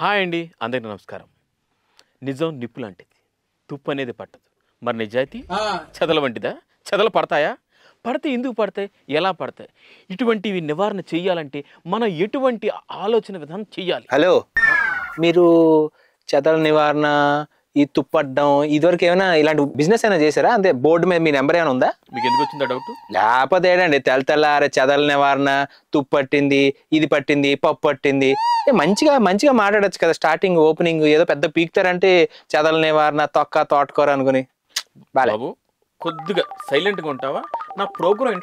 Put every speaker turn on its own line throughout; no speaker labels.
Hi అండి అందరికీ నమస్కారం నిజం నిప్పు లాంటిది తుప్పు అనేది పట్టదు మరి నిజాయితీ చెదల వంటిదా చెదలు పడతాయా పడితే ఎందుకు పడతాయి ఎలా పడతాయి ఇటువంటివి నివారణ చేయాలంటే మనం ఎటువంటి ఆలోచన విధానం చేయాలి
హలో మీరు చెదల నివారణ ఈ తుప్పడ్డం ఇదివరకు ఏమైనా ఇలాంటి బిజినెస్ అయినా చేశారా అంటే బోర్డు మీద మీ నెంబర్ ఏమైనా ఉందా మీకు ఎందుకు వచ్చిందా డౌట్ లేకపోతే ఏంటండి తెల్ల తెల్లారే చెదల నివారణ తుప్పట్టింది ఇది పట్టింది పప్పు పట్టింది మంచిగా మంచిగా మాట్లాడచ్చు కదా స్టార్టింగ్ ఓపెనింగ్ ఏదో పెద్ద పీక్తారంటే చెదల నివారణ తొక్క తోటకూర అనుకుని బాబు
కొద్దిగా సైలెంట్గా ఉంటావా నా ప్రోగ్రామ్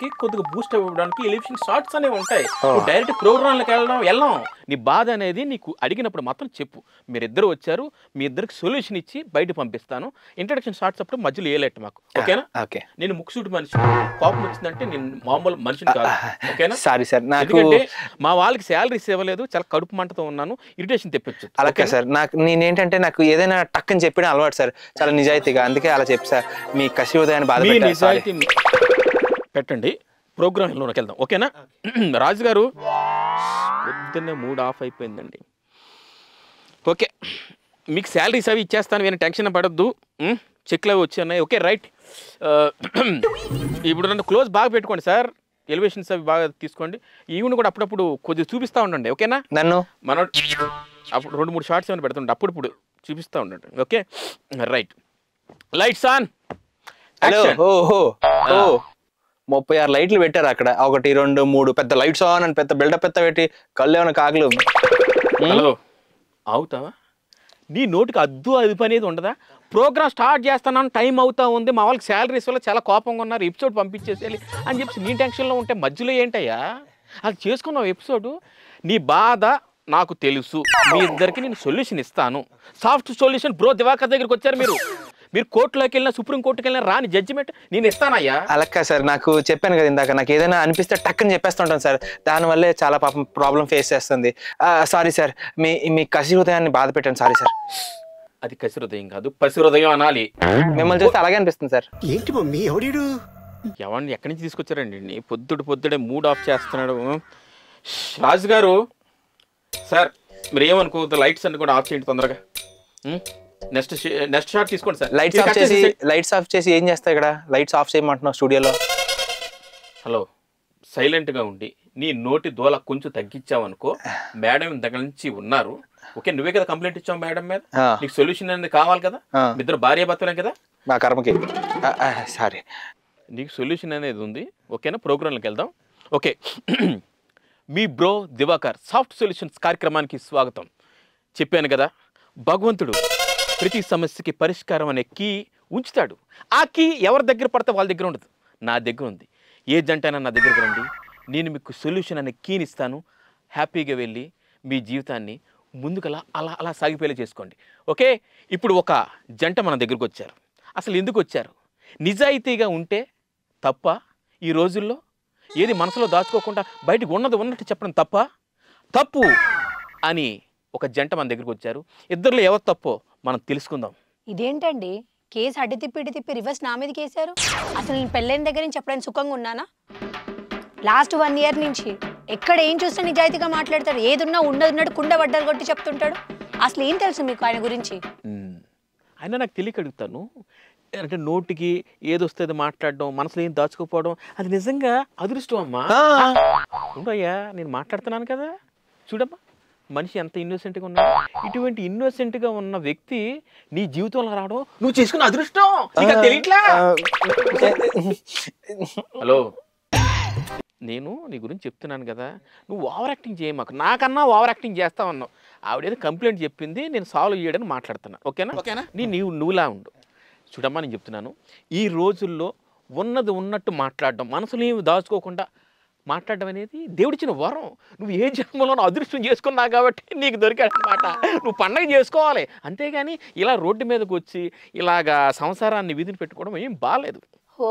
కి కొద్దిగా బూస్ట్ ఇవ్వడానికి ఎలివేషన్ షార్ట్స్ అనేవి ఉంటాయి డైరెక్ట్ ప్రోగ్రామ్లకు వెళ్ళడం వెళ్ళాం నీ బాధ అనేది నీకు అడిగినప్పుడు మాత్రం చెప్పు మీరిద్దరు వచ్చారు మీ ఇద్దరికి సొల్యూషన్ ఇచ్చి బయట పంపిస్తాను ఇంట్రడక్షన్ స్టార్ట్స్ అప్పుడు మధ్యలో వేయలేట మాకు ఓకేనా ఓకే నేను ముక్సూటి మనిషి కోపం వచ్చిందంటే నేను మామూలు మనిషిని కాదు ఓకేనా సారీ
సార్ ఎందుకంటే
మా వాళ్ళకి శాలరీస్ ఇవ్వలేదు చాలా కడుపు మంటతో ఉన్నాను ఇరిటేషన్ తెప్పించు అలాగే సార్
నాకు నేనేంటంటే నాకు ఏదైనా టక్ అని చెప్పిన అలవాటు సార్ చాలా నిజాయితీగా అందుకే అలా చెప్పి సార్ మీ కసి ఉదయాన్ని బాధ నిజాయితీ పెట్టండి ప్రోగ్రాంలోకి వెళ్దాం ఓకేనా
రాజు గారు పొద్దున్నే మూడు ఆఫ్ అయిపోయిందండి ఓకే మీకు శాలరీస్ అవి ఇచ్చేస్తాను నేను టెన్షన్ పడద్దు చెక్లు అవి వచ్చి ఓకే రైట్ ఇప్పుడు నన్ను క్లోజ్ బాగా పెట్టుకోండి సార్ ఎలివేషన్స్ అవి బాగా తీసుకోండి ఈవిని కూడా అప్పుడప్పుడు కొద్దిగా చూపిస్తూ ఉండండి ఓకేనా నన్ను మన అప్పుడు రెండు మూడు షార్ట్స్ ఏమైనా పెడుతుండే అప్పుడప్పుడు చూపిస్తూ ఉండండి okay right lights on
hello ఓహో ఓ ముప్పై ఆరు లైట్లు పెట్టారు అక్కడ ఒకటి రెండు మూడు పెద్ద లైట్స్ ఆన్ అని పెద్ద బిల్డప్ పెద్ద పెట్టి కళ్ళు ఏమైనా కాకులు అవుతావా
నీ నోటికి అద్దు పని అనేది ఉండదా ప్రోగ్రామ్ స్టార్ట్ చేస్తున్నాను టైం అవుతా ఉంది మా వాళ్ళకి శాలరీస్ వల్ల చాలా కోపంగా ఉన్నారు ఎపిసోడ్ పంపించేసేయాలి అని చెప్పి నీ టెన్షన్లో ఉంటే మధ్యలో ఏంటయ్యా అది చేసుకున్నావు ఎపిసోడ్ నీ బాధ నాకు తెలుసు మీ ఇద్దరికి నేను సొల్యూషన్ ఇస్తాను సాఫ్ట్ సొల్యూషన్ బ్రో దివాకర్ దగ్గరికి వచ్చారు మీరు మీరు కోర్టులోకి వెళ్ళినా సుప్రీంకోర్టుకి
వెళ్ళినా రాని జడ్జిమెంట్ నేను ఇస్తానయ్యా అలక్క సార్ నాకు చెప్పాను కదా ఇందాక నాకు ఏదైనా అనిపిస్తే టక్కని చెప్పేస్తుంటాను సార్ దానివల్లే చాలా పాపం ప్రాబ్లం ఫేస్ చేస్తుంది సారీ సార్ మీ మీ కసి హృదయాన్ని బాధ పెట్టాను సారీ సార్ అది కసి హృదయం కాదు
పసి హృదయం అనాలి మిమ్మల్ని చూస్తే అలాగే అనిపిస్తుంది సార్ ఏంటి మమ్మీ ఎవడు ఎవరిని ఎక్కడి నుంచి తీసుకొచ్చారండి పొద్దుడు పొద్దుడే మూడ్ ఆఫ్ చేస్తున్నాడు రాజు గారు సార్ మీరు ఏమనుకో లైట్స్ అన్ని
కూడా ఆఫ్ చేయండి తొందరగా
నెక్స్ట్ నెక్స్ట్ షాట్ తీసుకోండి సార్ లైట్స్ ఆఫ్ చేసి
లైట్స్ ఆఫ్ చేసి ఏం చేస్తా ఇక్కడ లైట్స్ ఆఫ్ చేయమంటున్నావు స్టూడియోలో హలో సైలెంట్గా
ఉండి నీ నోటి దోల కొంచెం తగ్గించావనుకో మేడం దగ్గర నుంచి ఉన్నారు ఓకే నువ్వే కదా కంప్లైంట్ ఇచ్చావు మేడం మీద నీకు సొల్యూషన్ అనేది కావాలి కదా ఇద్దరు భార్య భర్తలే కదా నా కర్మకి సారీ నీకు సొల్యూషన్ అనేది ఉంది ఓకేనా ప్రోగ్రాంలోకి వెళ్దాం ఓకే మీ బ్రో దివాకర్ సాఫ్ట్ సొల్యూషన్స్ కార్యక్రమానికి స్వాగతం చెప్పాను కదా భగవంతుడు ప్రతి సమస్యకి పరిష్కారం అనే కీ ఉంచుతాడు ఆ కీ ఎవరి దగ్గర పడితే వాళ్ళ దగ్గర ఉండదు నా దగ్గర ఉంది ఏ జంటైనా నా దగ్గరకు రండి నేను మీకు సొల్యూషన్ అనే కీని ఇస్తాను హ్యాపీగా వెళ్ళి మీ జీవితాన్ని ముందుకలా అలా అలా సాగిపోయేలా చేసుకోండి ఓకే ఇప్పుడు ఒక జంట మన దగ్గరకు వచ్చారు అసలు ఎందుకు వచ్చారు నిజాయితీగా ఉంటే తప్ప ఈ రోజుల్లో ఏది మనసులో దాచుకోకుండా బయటకు ఉన్నది ఉన్నట్టు చెప్పడం తప్ప తప్పు అని ఒక జంట మన దగ్గరకు వచ్చారు ఇద్దరిలో ఎవరు తప్పో మనం తెలుసుకుందాం
ఇదేంటండి కేసు అడ్డు తిప్పి ఇటు తిప్పి రివర్స్ నా మీద కేసారు అసలు నేను పెళ్ళైన దగ్గర నుంచి ఎప్పుడైనా సుఖంగా ఉన్నానా లాస్ట్ వన్ ఇయర్ నుంచి ఎక్కడ ఏం చూస్తే నిజాయితీగా మాట్లాడతాడు ఏదున్నా ఉన్నది కుండ పడ్డారు కొట్టి చెప్తుంటాడు అసలు ఏం తెలుసు మీకు ఆయన గురించి
ఆయన నాకు తెలియక అడుగుతాను అంటే నోటికి ఏది వస్తే అది మాట్లాడడం మనసులో ఏం దాచుకోపోవడం అది నిజంగా అదృష్టం అమ్మా ఉండయ్యా నేను మాట్లాడుతున్నాను కదా చూడమ్మా మనిషి ఎంత ఇన్నోసెంట్గా ఉన్నాడు ఇటువంటి ఇన్నోసెంట్గా ఉన్న వ్యక్తి నీ జీవితంలో రావడం నువ్వు చేసుకున్న అదృష్టం హలో నేను నీ గురించి చెప్తున్నాను కదా నువ్వు ఓవర్ యాక్టింగ్ చేయమాకు నాకన్నా ఓవర్ యాక్టింగ్ చేస్తావు ఉన్నావు ఆవిడేదో కంప్లైంట్ చెప్పింది నేను సాల్వ్ చేయడానికి మాట్లాడుతున్నాను ఓకేనా ఓకేనా నీ నీవు నువ్వులా ఉండు చూడమ్మా నేను చెప్తున్నాను ఈ రోజుల్లో ఉన్నది ఉన్నట్టు మాట్లాడడం మనసులో ఏమి దాచుకోకుండా మాట్లాడడం అనేది దేవుడిచ్చిన వరం నువ్వు ఏ జన్మలోనూ అదృష్టం చేసుకున్నావు కాబట్టి నీకు దొరికాడనమాట నువ్వు పండగ చేసుకోవాలి అంతేగాని ఇలా రోడ్డు మీదకి వచ్చి ఇలాగా సంసారాన్ని విధిని పెట్టుకోవడం
ఏం బాగాలేదు
ఓ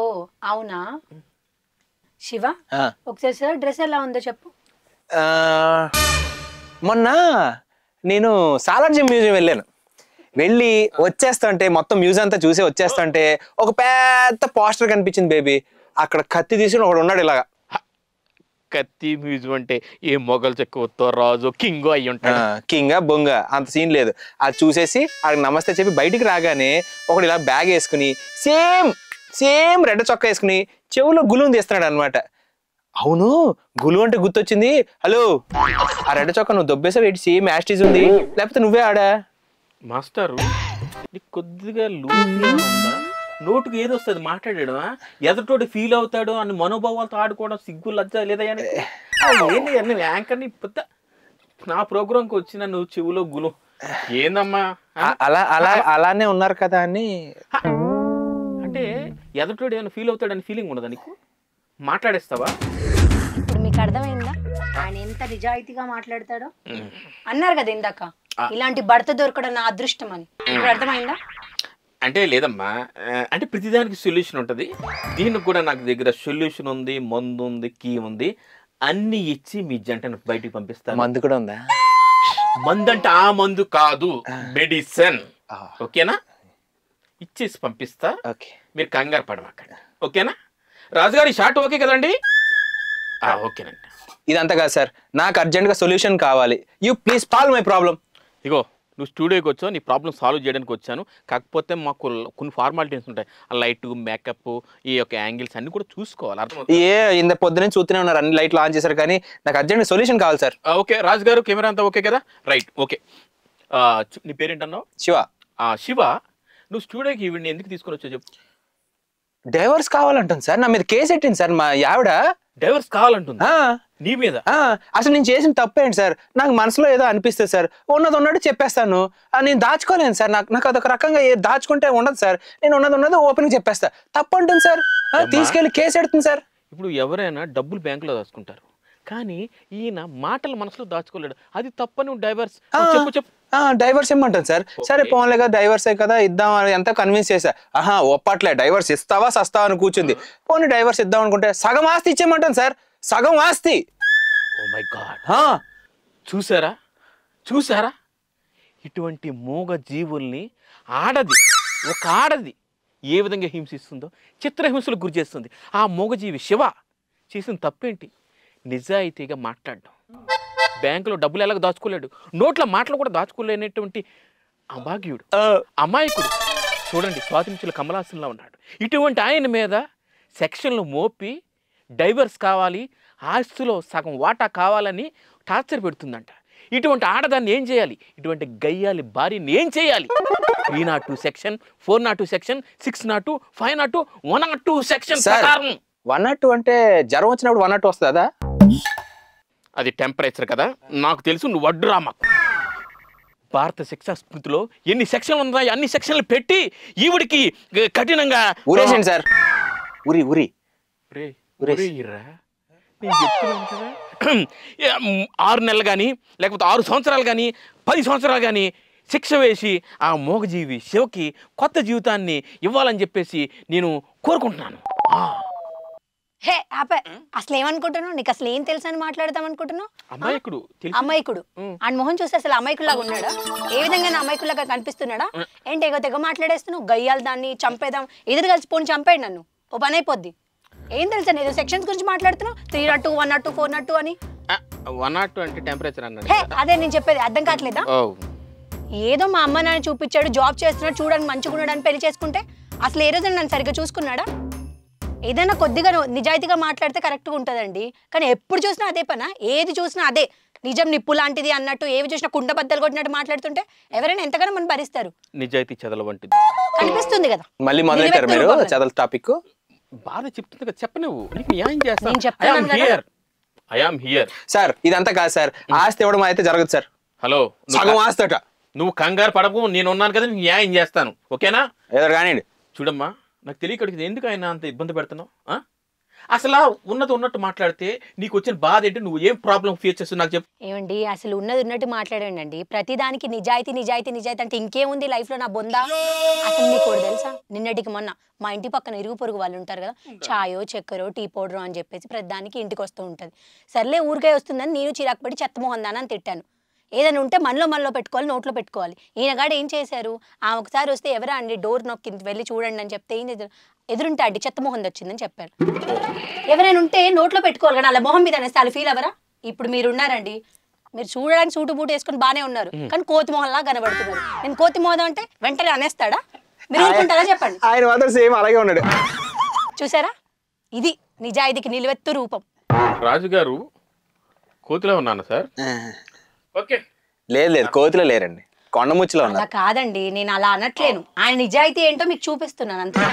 అవునా శివ ఒకసారి సార్ డ్రెస్ ఎలా ఉందో చెప్పు
మొన్న నేను సాలార్జియం మ్యూజియం వెళ్ళాను వెళ్ళి వచ్చేస్తుంటే మొత్తం మ్యూజియం అంతా చూసి వచ్చేస్తుంటే ఒక పెద్ద పోస్టర్ కనిపించింది బేబీ అక్కడ కత్తి తీసుకుని ఒకడు ఉన్నాడు ఇలాగా కత్తి మ్యూజియం అంటే ఏ మొగలు చెక్కుతో రాజు కింగ్ అయ్యి ఉంటాడు కింగ్ బొంగ అంత సీన్ లేదు అది చూసేసి ఆడికి నమస్తే చెప్పి బయటికి రాగానే ఒకడు ఇలా బ్యాగ్ వేసుకుని సేమ్ సేమ్ రెడ్ చొక్క వేసుకుని చెవులో గులుం తీస్తున్నాడు అనమాట అవును గులు అంటే గుర్తొచ్చింది హలో ఆ రెడ్ చొక్క నువ్వు దొబ్బేసావు ఏంటి సేమ్ యాస్టీజ్ ఉంది లేకపోతే నువ్వే
ఆడా మాస్టర్ కొద్దిగా లూజ్ ఉందా నోటుకు ఏదో వస్తుంది మాట్లాడడం ఎదటోటి ఫీల్ అవుతాడు అని మనోభావాలతో ఆడుకోవడం సిగ్గు లజ్జ లేదా ఏంటి యాంకర్ యాంకర్ని పెద్ద
నా ప్రోగ్రామ్కి
వచ్చిన నువ్వు చెవులో గులు ఏందమ్మా అలా అలా
అలానే ఉన్నారు కదా అని అంటే
ఎదటోడు ఏమైనా ఫీల్ అవుతాడని ఫీలింగ్ ఉండదా నీకు మాట్లాడేస్తావా
ఇప్పుడు మీకు అర్థమైందా ఆయన ఎంత నిజాయితీగా మాట్లాడతాడో అన్నారు కదా ఇందాక ఇలాంటి భర్త దొరకడం నా అదృష్టం అని ఇప్పుడు అర్థమైందా
అంటే లేదమ్మా అంటే ప్రతిదానికి సొల్యూషన్ ఉంటుంది దీనికి కూడా నాకు దగ్గర సొల్యూషన్ ఉంది మందు ఉంది కీ ఉంది అన్ని ఇచ్చి మీ జంటను బయటికి పంపిస్తాను మందు కూడా ఉందా మందు అంటే ఆ మందు కాదు మెడిసిన్ ఓకేనా ఇచ్చేసి పంపిస్తా ఓకే మీరు
కంగారు అక్కడ ఓకేనా రాజుగారి షార్ట్ ఓకే కదండి ఓకేనండి ఇదంతా కాదు సార్ నాకు అర్జెంట్గా సొల్యూషన్ కావాలి you please solve my problem ఇగో
నువ్వు స్టూడియోకి వచ్చావు నీ ప్రాబ్లమ్ సాల్వ్ చేయడానికి వచ్చాను కాకపోతే మాకు కొన్ని ఫార్మాలిటీస్ ఉంటాయి ఆ లైట్ మేకప్ ఈ యొక్క యాంగిల్స్ అన్ని కూడా చూసుకోవాలి అర్థం
ఏ ఇంత పొద్దున చూస్తూనే ఉన్నారు అన్ని లైట్లు ఆన్ చేశారు కానీ నాకు అర్జెంట్ సొల్యూషన్ కావాలి sir
okay Raju garu camera అంతా ఓకే కదా రైట్ ఓకే నీ పేరేంటన్నావు శివ శివ నువ్వు స్టూడియోకి ఈవిడ్ని ఎందుకు తీసుకొని వచ్చావు చెప్పు
డైవర్స్ కావాలంటుంది సార్ నా మీద కేసు పెట్టింది సార్ మా ఆవిడ డైవర్స్ కావాలంటుంది నీ మీద అసలు నేను చేసిన తప్పేంటి సార్ నాకు మనసులో ఏదో అనిపిస్తుంది సార్ ఉన్నది ఉన్నట్టు చెప్పేస్తాను నేను దాచుకోలేను సార్ నాకు నాకు అదొక రకంగా దాచుకుంటే ఉండదు సార్ నేను ఉన్నది ఉన్నది ఓపెన్ చెప్పేస్తా తప్పు అంటుంది సార్ తీసుకెళ్లి కేసు ఎడుతుంది సార్
ఇప్పుడు ఎవరైనా డబ్బులు బ్యాంకులో దాచుకుంటారు కానీ ఈయన మాటలు మనసులో దాచుకోలేడు అది తప్పని డైవర్స్ చెప్పు చెప్పు
డైవర్స్ ఇమ్మంటాను సార్ సరే కదా డైవర్సే కదా ఇద్దాం అని ఎంత కన్విన్స్ చేసా ఆహా ఒప్పట్లే డైవర్స్ ఇస్తావా సస్తావా అని కూర్చుంది పోనీ డైవర్స్ ఇద్దాం అనుకుంటే సగం ఆస్తి ఇచ్చేయమంటాను సార్ సగం ఆస్తి ఓ oh మై చూసారా చూసారా
ఇటువంటి మూగ జీవుల్ని ఆడది ఒక ఆడది ఏ విధంగా హింసిస్తుందో చిత్రహింసలకు గురి చేస్తుంది ఆ మూగజీవి శివ చేసిన తప్పేంటి నిజాయితీగా మాట్లాడడం బ్యాంకులో డబ్బులు ఎలాగ దాచుకోలేడు నోట్ల మాటలు కూడా దాచుకోలేనటువంటి అభాగ్యుడు అమాయకుడు చూడండి స్వాతంత్రుల కమలాసంలో ఉన్నాడు ఇటువంటి ఆయన మీద సెక్షన్లు మోపి డైవర్స్ కావాలి ఆస్తులో సగం వాటా కావాలని టార్చర్ పెడుతుందంట ఇటువంటి ఆడదాన్ని ఏం చేయాలి ఇటువంటి గయ్యాలి భార్యని ఏం చేయాలి three nought two section four nought two section six nought two five nought two one nought two section
one nought two అంటే జ్వరం వచ్చినప్పుడు వన్ నాట్ టూ వస్తుందా
అది టెంపరేచర్ కదా నాకు తెలుసు నువ్వు వడ్డురా మాకు భారత శిక్షా స్మృతిలో ఎన్ని సెక్షన్లు ఉన్నాయి అన్ని సెక్షన్లు పెట్టి ఈవిడికి కఠినంగా
ఊరేసండి సార్ ఉరి ఉరి రే
ఆరు నెలలు కానీ లేకపోతే ఆరు సంవత్సరాలు కానీ పది సంవత్సరాలు కానీ శిక్ష వేసి ఆ మోగజీవి శివకి కొత్త జీవితాన్ని ఇవ్వాలని చెప్పేసి నేను కోరుకుంటున్నాను
హే ఆపే అసలు ఏమనుకుంటున్నావు నీకు అసలు ఏం తెలుసు అని మాట్లాడదాం అనుకుంటున్నావు అమాయకుడు అమాయకుడు ఆయన మొహం చూస్తే అసలు అమాయకులాగా ఉన్నాడా ఏ విధంగా నా అమాయకులాగా కనిపిస్తున్నాడా ఏంటి ఎగో తెగ మాట్లాడేస్తున్నావు గయ్యాలు దాన్ని చంపేదాం ఎదురు కలిసి పోని చంపేయండి నన్ను ఓ పని అయిపోద్ది ఏం తెలుసా నేను సెక్షన్స్ గురించి మాట్లాడుతున్నావు three nought two one nought two four nought two అని
వన్ నాట్ టూ అంటే టెంపరేచర్ అన్నాడు
అదే నేను చెప్పేది అర్థం కావట్లేదా ఏదో మా అమ్మ నాన్న చూపించాడు జాబ్ చేస్తున్నాడు చూడడానికి మంచిగా అని పెళ్లి చేసుకుంటే అసలు ఏ రోజు నన్ను సరిగ్గా చూసుకున్నాడా ఏదైనా కొద్దిగా నిజాయితీగా మాట్లాడితే కరెక్ట్గా ఉంటుందండి కానీ ఎప్పుడు చూసినా అదే పనా ఏది చూసినా అదే నిజం నిప్పు లాంటిది అన్నట్టు ఏవి చూసినా కుండ బద్దలు కొట్టినట్టు మాట్లాడుతుంటే ఎవరైనా ఎంతగానో మనం భరిస్తారు
నిజాయితీ చదవంటిది
కనిపిస్తుంది కదా మళ్ళీ మొదలెట్టారు
మీరు
టాపిక్
బాధ చెప్తుంది కదా చెప్ప న్యాయం చేస్తాను
హియర్ హియర్ సార్ ఇదంతా కాదు సార్ hmm. ఆస్తి ఇవ్వడం అయితే జరగదు సార్ హలో సగం అట
నువ్వు కంగారు పడకు నేను ఉన్నాను కదా న్యాయం చేస్తాను ఓకేనా ఏదో చూడమ్మా నాకు తెలియకడికి ఎందుకు ఆయన అంత ఇబ్బంది పెడుతున్నావు అసలు ఉన్నది ఉన్నట్టు మాట్లాడితే నీకు వచ్చిన బాధ ఏంటి నువ్వు ఏం ప్రాబ్లం ఫేస్ చేస్తు నాకు చెప్పు
ఏమండి అసలు ఉన్నది ఉన్నట్టు మాట్లాడండి అండి ప్రతి దానికి నిజాయితీ నిజాయితీ నిజాయితీ అంటే ఇంకేముంది లైఫ్ లో నా బొందా అసలు నీకు తెలుసా నిన్నటికి మొన్న మా ఇంటి పక్కన ఇరుగు పొరుగు వాళ్ళు ఉంటారు కదా చాయో చక్కెరో టీ పౌడర్ అని చెప్పేసి ప్రతిదానికి ఇంటికి వస్తూ ఉంటుంది సర్లే ఊరికే వస్తుందని నేను చిరాకుపడి చెత్తమో అందానని తిట్టాను ఏదైనా ఉంటే మనలో మనలో పెట్టుకోవాలి నోట్లో పెట్టుకోవాలి ఈయనగాడు ఏం చేశారు ఆ ఒకసారి వస్తే ఎవరా అండి డోర్ నొక్కి వెళ్ళి చూడండి అని చెప్తే ఏం ఎదురు ఎదురుంటే అడ్డి చెత్త మొహం వచ్చిందని చెప్పారు ఎవరైనా ఉంటే నోట్లో పెట్టుకోవాలి కానీ అలా మొహం మీద అనేస్తే అలా ఫీల్ అవరా ఇప్పుడు మీరు ఉన్నారండి మీరు చూడడానికి సూటు బూటు వేసుకుని బాగానే ఉన్నారు కానీ కోతి లా కనబడుతున్నారు నేను కోతి మొహం అంటే వెంటనే అనేస్తాడా మీరు ఊరుకుంటారా చెప్పండి
ఆయన సేమ్ అలాగే ఉన్నాడు
చూసారా ఇది నిజాయితీకి నిలువెత్తు రూపం
రాజు గారు
కోతిలో ఉన్నాను సార్ ఓకే లేదు లేదు కోతిలో లేరండి కొండముచ్చిలో ఉన్నా
కాదండి నేను అలా అనట్లేను ఆయన నిజాయితీ ఏంటో మీకు చూపిస్తున్నాను అంతే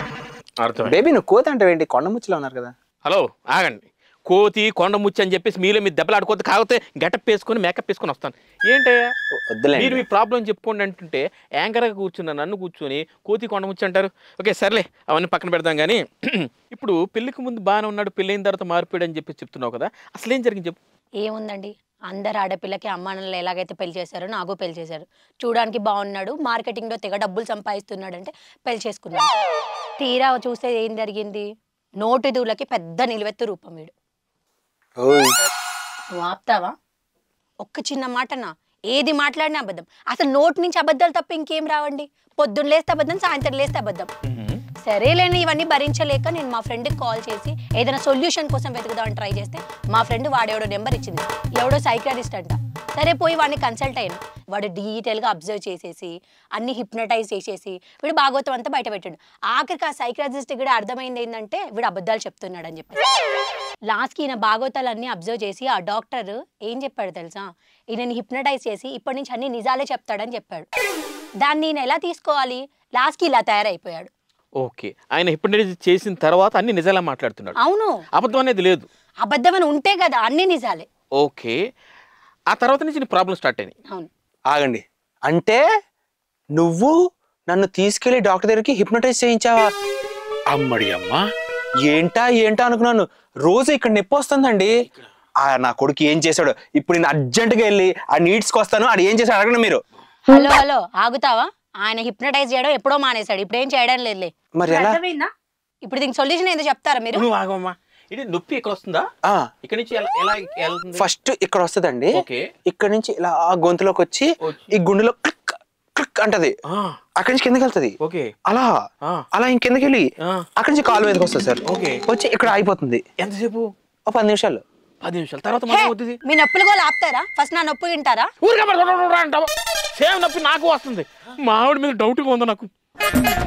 అర్థం
బేబీ నువ్వు కోతి అంటే ఏంటి కొండముచ్చిలో ఉన్నారు కదా
హలో ఆగండి కోతి కొండ అని చెప్పేసి మీలో మీరు దెబ్బలాడుకోవద్దు కాకపోతే గెటప్ వేసుకొని మేకప్ వేసుకొని వస్తాను ఏంటయ్యా మీరు మీ ప్రాబ్లం చెప్పుకోండి అంటుంటే యాంకర్గా కూర్చున్న నన్ను కూర్చొని కోతి కొండ అంటారు ఓకే సర్లే అవన్నీ పక్కన పెడదాం కానీ ఇప్పుడు పెళ్లికి ముందు బాగానే ఉన్నాడు పెళ్ళైన తర్వాత మారిపోయాడు అని చెప్పి చెప్తున్నావు కదా అసలు ఏం జరిగింది చెప్పు
ఏముందండి అందరు ఆడపిల్లకి అమ్మానాన్నలు ఎలాగైతే పెళ్లి చేశారో నాకు పెళ్లి చేశారు చూడడానికి బాగున్నాడు మార్కెటింగ్లో తెగ డబ్బులు సంపాదిస్తున్నాడు అంటే పెళ్లి చేసుకున్నాడు తీరా చూస్తే ఏం జరిగింది నోటి దూలకి పెద్ద నిలువెత్తు రూపం వీడు వాప్తావా ఒక్క చిన్న మాటనా ఏది మాట్లాడినా అబద్ధం అసలు నోటి నుంచి అబద్ధాలు తప్ప ఇంకేం రావండి పొద్దున్న లేస్తే అబద్ధం సాయంత్రం లేస్తే అబద్ధం సరేలేని ఇవన్నీ భరించలేక నేను మా ఫ్రెండ్కి కాల్ చేసి ఏదైనా సొల్యూషన్ కోసం వెతుకుదామని ట్రై చేస్తే మా ఫ్రెండ్ వాడెవడో నెంబర్ ఇచ్చింది ఎవడో సైకాటిస్ట్ అంట సరే పోయి వాడిని కన్సల్ట్ అయ్యాను వాడు డీటెయిల్గా అబ్జర్వ్ చేసేసి అన్ని హిప్నటైజ్ చేసేసి వీడు భాగవతం అంతా బయట పెట్టాడు ఆఖరికి ఆ సైకాలజిస్ట్ కూడా అర్థమైంది ఏంటంటే వీడు అబద్ధాలు చెప్తున్నాడు అని చెప్పి లాస్ట్కి ఈయన అన్నీ అబ్జర్వ్ చేసి ఆ డాక్టర్ ఏం చెప్పాడు తెలుసా ఈయనని హిప్నటైజ్ చేసి ఇప్పటి నుంచి అన్ని నిజాలే చెప్తాడని చెప్పాడు దాన్ని నేను ఎలా తీసుకోవాలి లాస్ట్కి ఇలా తయారైపోయాడు
ఓకే ఆయన హిప్నటైజ్ చేసిన తర్వాత అన్ని నిజాలే మాట్లాడుతున్నాడు అవును అబద్ధం అనేది లేదు
అని ఉంటే కదా అన్ని నిజాలే
ఓకే ఆ తర్వాత నుంచి ప్రాబ్లం స్టార్ట్ అయినాయి ఆగండి అంటే
నువ్వు నన్ను తీసుకెళ్లి డాక్టర్ దగ్గరికి హిప్నటైజ్ చేయించావా అమ్మడి అమ్మ ఏంటా ఏంటా అనుకున్నాను రోజు ఇక్కడ నొప్పి వస్తుందండి ఆ నా కొడుకు ఏం చేశాడు ఇప్పుడు నేను అర్జెంటుగా వెళ్ళి ఆ నీడ్స్కి వస్తాను అది ఏం చేశాడు అడగండి మీరు
హలో హలో ఆగుతావా ఆయన హిప్నటైజ్ చేయడం ఎప్పుడో మానేశాడు ఇప్పుడు ఏం చేయడం లేదు మరి ఎలా ఇప్పుడు దీనికి సొల్యూషన్ ఏదో చెప్తారా మీరు నువ్వు
ఇది నొప్పి ఇక్కడ వస్తుందా
ఇక్కడ నుంచి
ఫస్ట్ ఇక్కడ వస్తుందండి ఇక్కడ నుంచి ఇలా ఆ గొంతులోకి వచ్చి ఈ గుండెలో క్లిక్ క్లిక్ అంటది అక్కడి నుంచి కిందకి వెళ్తుంది అలా అలా ఇంకెందుకు వెళ్ళి అక్కడి నుంచి కాలు మీదకి వస్తుంది సార్ వచ్చి ఇక్కడ ఆగిపోతుంది ఎంతసేపు ఒక పది నిమిషాలు పది నిమిషాల తర్వాత మనం
అవుతుంది మీ నొప్పులు కూడా ఆపుతారా ఫస్ట్ నా నొప్పి వింటారా ఊరికే అంటావు సేమ్ నొప్పి నాకు
వస్తుంది మా మీద డౌట్గా ఉంది నాకు